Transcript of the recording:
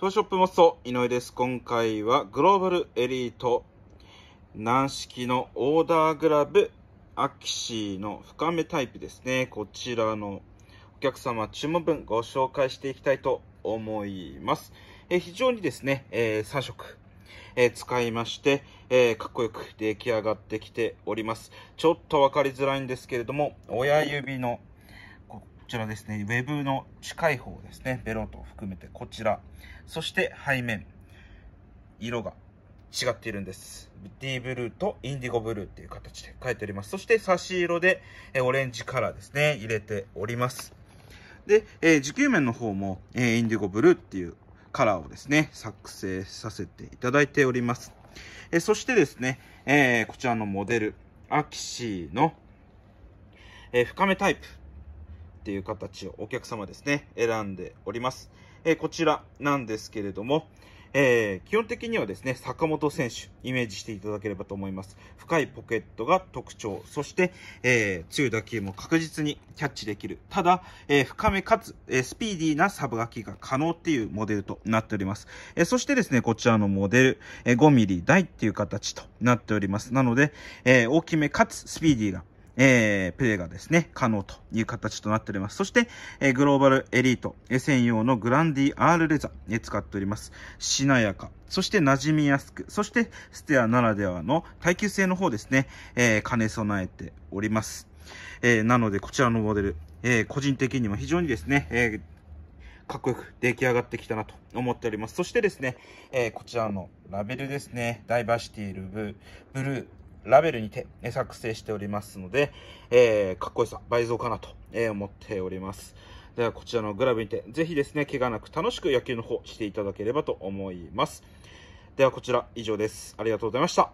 トーショップモスト井上です。今回はグローバルエリート軟式のオーダーグラブアキシーの深めタイプですね。こちらのお客様注文分ご紹介していきたいと思います。え非常にですね、えー、3色、えー、使いまして、えー、かっこよく出来上がってきております。ちょっと分かりづらいんですけれども、親指のちらですね、ウェブの近い方ですね、ベロと含めてこちら。そして背面、色が違っているんです。ディーブルーとインディゴブルーっていう形で書いております。そして差し色でオレンジカラーですね、入れております。で、えー、時給面の方も、えー、インディゴブルーっていうカラーをですね、作成させていただいております。えー、そしてですね、えこちらのモデル、アキシーの、え深めタイプっていう形をお客様ですね、選んでおります。えー、こちらなんですけれども、えー、基本的にはですね、坂本選手、イメージしていただければと思います。深いポケットが特徴。そして、えー、強い打球も確実にキャッチできる。ただ、えー、深めかつ、えスピーディーなサブ書きが可能っていうモデルとなっております。えそしてですね、こちらのモデル、え 5mm 台っていう形となっております。なので、え大きめかつスピーディーなえー、プレーがですね、可能という形となっております。そして、えー、グローバルエリート、えー、専用のグランディ R レザー、え使っております。しなやか、そして馴染みやすく、そしてステアならではの耐久性の方ですね、え兼ね備えております。えなので、こちらのモデル、え個人的にも非常にですね、えかっこよく出来上がってきたなと思っております。そしてですね、えー、こちらのラベルですね、ダイバーシティルブ、ブルー、ラベルにて、ね、作成しておりますので、えー、かっこよさ倍増かなと、え思っております。ではこちらのグラブにて、ぜひですね、怪我なく楽しく野球の方していただければと思います。ではこちら以上です。ありがとうございました。